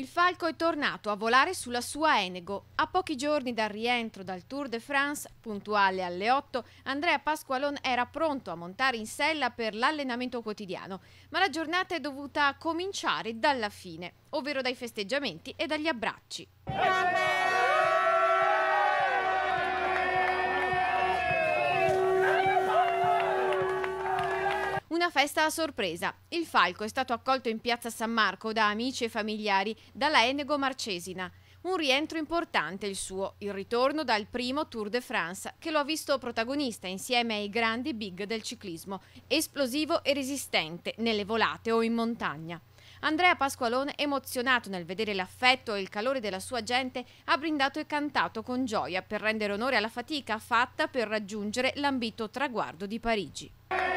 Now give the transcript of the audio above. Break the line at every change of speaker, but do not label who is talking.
Il falco è tornato a volare sulla sua Enego. A pochi giorni dal rientro dal Tour de France, puntuale alle 8, Andrea Pasqualon era pronto a montare in sella per l'allenamento quotidiano, ma la giornata è dovuta cominciare dalla fine, ovvero dai festeggiamenti e dagli abbracci. Una festa a sorpresa. Il falco è stato accolto in piazza San Marco da amici e familiari dalla Enego Marcesina. Un rientro importante il suo, il ritorno dal primo Tour de France che lo ha visto protagonista insieme ai grandi big del ciclismo, esplosivo e resistente nelle volate o in montagna. Andrea Pasqualone, emozionato nel vedere l'affetto e il calore della sua gente, ha brindato e cantato con gioia per rendere onore alla fatica fatta per raggiungere l'ambito traguardo di Parigi.